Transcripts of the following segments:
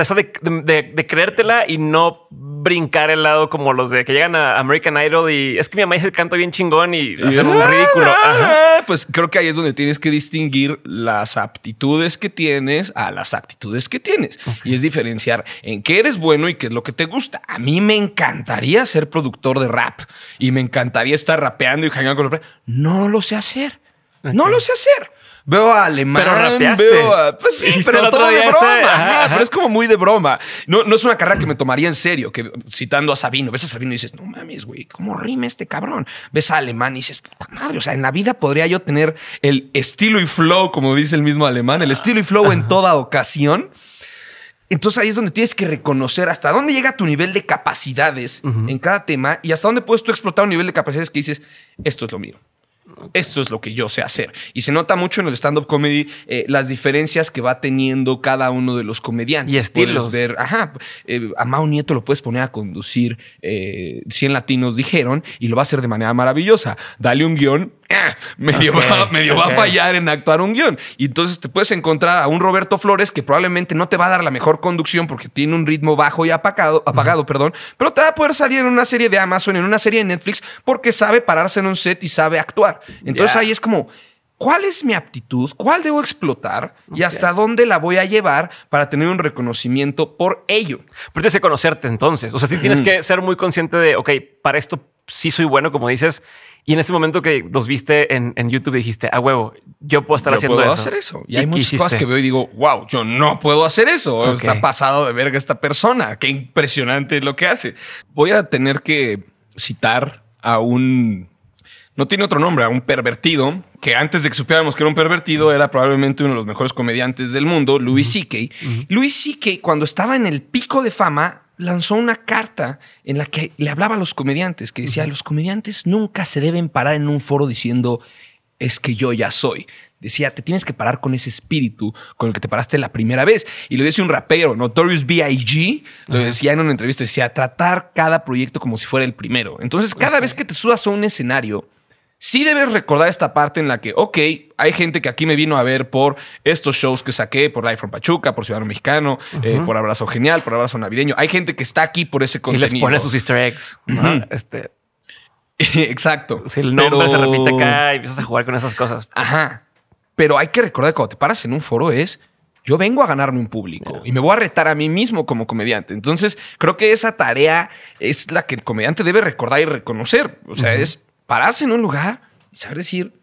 O sea, de, de, de, creértela y no brincar el lado como los de que llegan a American Idol y es que mi mamá dice canto bien chingón y es un ridículo. Ah, pues creo que ahí es donde tienes que distinguir las aptitudes que tienes a las aptitudes que tienes. Y es diferenciar en qué eres bueno y qué es lo que te gusta. A mí me encantaría ser productor de rap y me encantaría estar rapeando y jangando con No lo sé hacer. No lo sé hacer. Veo a Alemán. Pero Veo a, pues sí, pero todo de broma. Pero es como muy de broma. No, no es una carrera que me tomaría en serio, que citando a Sabino, ves a Sabino y dices, no mames, güey, ¿cómo rime este cabrón? Ves a Alemán y dices, puta madre, o sea, en la vida podría yo tener el estilo y flow, como dice el mismo Alemán, el estilo y flow en toda ocasión. Entonces ahí es donde tienes que reconocer hasta dónde llega tu nivel de capacidades en cada tema y hasta dónde puedes tú explotar un nivel de capacidades que dices, esto es lo mío. Esto es lo que yo sé hacer. Y se nota mucho en el stand-up comedy eh, las diferencias que va teniendo cada uno de los comediantes. Y estilos. Puedes ver, ajá, eh, a Mao Nieto lo puedes poner a conducir eh, 100 latinos dijeron y lo va a hacer de manera maravillosa. Dale un guión me medio, va, a fallar en actuar un guión. Y entonces te puedes encontrar a un Roberto Flores que probablemente no te va a dar la mejor conducción porque tiene un ritmo bajo y apagado, apagado perdón, pero te va a poder salir en una serie de Amazon, en una serie de Netflix, porque sabe pararse en un set y sabe actuar. Entonces ahí es como... ¿Cuál es mi aptitud? ¿Cuál debo explotar? ¿Y hasta dónde la voy a llevar para tener un reconocimiento por ello? Pero tienes conocerte entonces. O sea, sí tienes que ser muy consciente de, ok, para esto sí soy bueno, como dices. Y en ese momento que los viste en, YouTube dijiste, a ah, huevo, yo puedo estar yo haciendo puedo hacer eso. Y, hay muchas cosas que veo y digo, wow, yo no puedo hacer eso. Está pasado de verga esta persona. Qué impresionante lo que hace. Voy a tener que citar a un... No tiene otro nombre, a un pervertido, que antes de que supiéramos que era un pervertido, era probablemente uno de los mejores comediantes del mundo, Luis uh Luis C.K. cuando estaba en el pico de fama, lanzó una carta en la que le hablaba a los comediantes, que decía, los comediantes nunca se deben parar en un foro diciendo, es que yo ya soy. Decía, te tienes que parar con ese espíritu con el que te paraste la primera vez. Y lo dice un rapero, Notorious B.I.G., lo decía en una entrevista, decía, tratar cada proyecto como si fuera el primero. Entonces, cada vez que te subas a un escenario, sí debes recordar esta parte en la que, ok, hay gente que aquí me vino a ver por estos shows que saqué, por Life from Pachuca, por Ciudadano Mexicano, eh, por Abrazo Genial, por Abrazo Navideño. Hay gente que está aquí por ese contenido. Y les pone sus easter eggs. este... Exacto. Si el nombre se repite acá y empiezas a jugar con esas cosas. Ajá. Pero hay que recordar que cuando te paras en un foro es yo vengo a ganarme un público y me voy a retar a mí mismo como comediante. Entonces, creo que esa tarea es la que el comediante debe recordar y reconocer. O sea, es pararse en un lugar y saber decir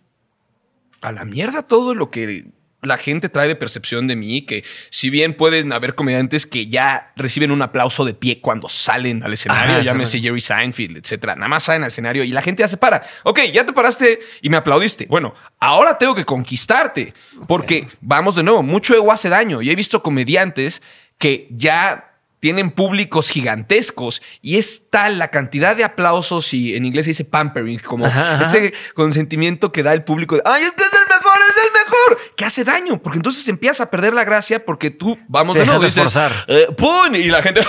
a la mierda todo lo que la gente trae de percepción de mí, que si bien pueden haber comediantes que ya reciben un aplauso de pie cuando salen al escenario, llámese Jerry Seinfeld, etcétera, nada más salen al escenario y la gente ya se para. Ok, ya te paraste y me aplaudiste. Bueno, ahora tengo que conquistarte, porque vamos de nuevo, mucho ego hace daño y he visto comediantes que ya tienen públicos gigantescos y es tal la cantidad de aplausos y en inglés se dice pampering, como ese consentimiento que da el público de, ay, que este es el mejor, es el mejor que hace daño, porque entonces empiezas a perder la gracia porque tú, vamos a de eh, Y la gente...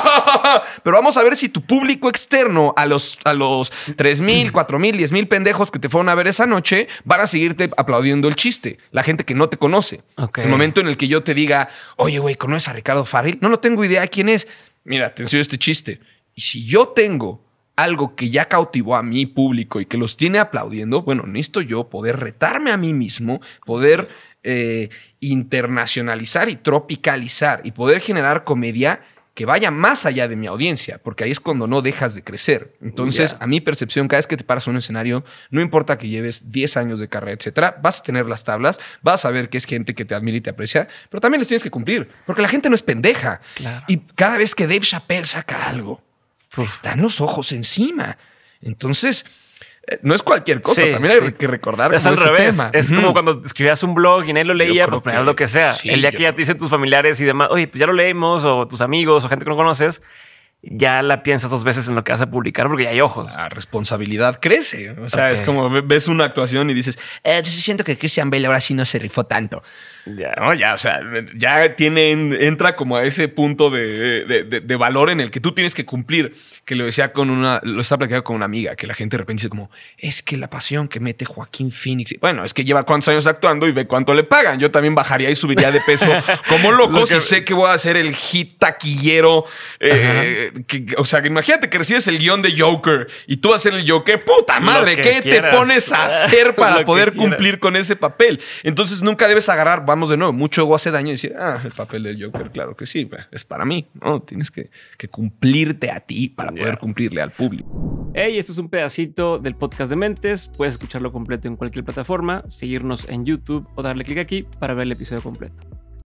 Pero vamos a ver si tu público externo a los, a los 3.000, 4.000, 10.000 pendejos que te fueron a ver esa noche van a seguirte aplaudiendo el chiste. La gente que no te conoce. El momento en el que yo te diga, oye, güey, ¿conoces a Ricardo Farrell. No, no tengo idea quién es. Mira, te enseño este chiste. Y si yo tengo algo que ya cautivó a mi público y que los tiene aplaudiendo, bueno, necesito yo poder retarme a mí mismo, poder eh, internacionalizar y tropicalizar y poder generar comedia que vaya más allá de mi audiencia, porque ahí es cuando no dejas de crecer. Entonces, a mi percepción, cada vez que te paras a un escenario, no importa que lleves 10 años de carrera, etcétera, vas a tener las tablas, vas a ver que es gente que te admira y te aprecia, pero también les tienes que cumplir, porque la gente no es pendeja. Y cada vez que Dave Chappelle saca algo, pues están los ojos encima. Entonces, eh, no es cualquier cosa, también hay que recordar es al revés. Es como cuando escribías un blog y nadie lo leía, pues, pues lo que sea. el día que ya te dicen tus familiares y demás, oye, pues ya lo leemos o tus amigos, o gente que no conoces, ya la piensas dos veces en lo que vas a publicar porque ya hay ojos. La responsabilidad crece. O sea, es como ves una actuación y dices, eh, yo siento que Christian Bale ahora sí no se rifó tanto. Ya, ya o sea, ya tiene, entra como a ese punto de, valor en el que tú tienes que cumplir. Que lo decía con una, lo estaba platicando con una amiga, que la gente de repente dice como, es que la pasión que mete Joaquín Phoenix. Bueno, es que lleva cuántos años actuando y ve cuánto le pagan. Yo también bajaría y subiría de peso como loco si sé que voy a ser el hit taquillero. Eh, o sea, imagínate que recibes el guión de Joker y tú vas a ser el Joker, puta madre, ¿qué te pones a hacer para poder cumplir con ese papel? Entonces nunca debes agarrar, vamos de nuevo, mucho ego hace daño y decir, ah, el papel del Joker, claro que sí, pues, es para mí, ¿no? Tienes que, cumplirte a ti para poder cumplirle al público. Hey, esto es un pedacito del podcast de Mentes, puedes escucharlo completo en cualquier plataforma, seguirnos en YouTube o darle clic aquí para ver el episodio completo.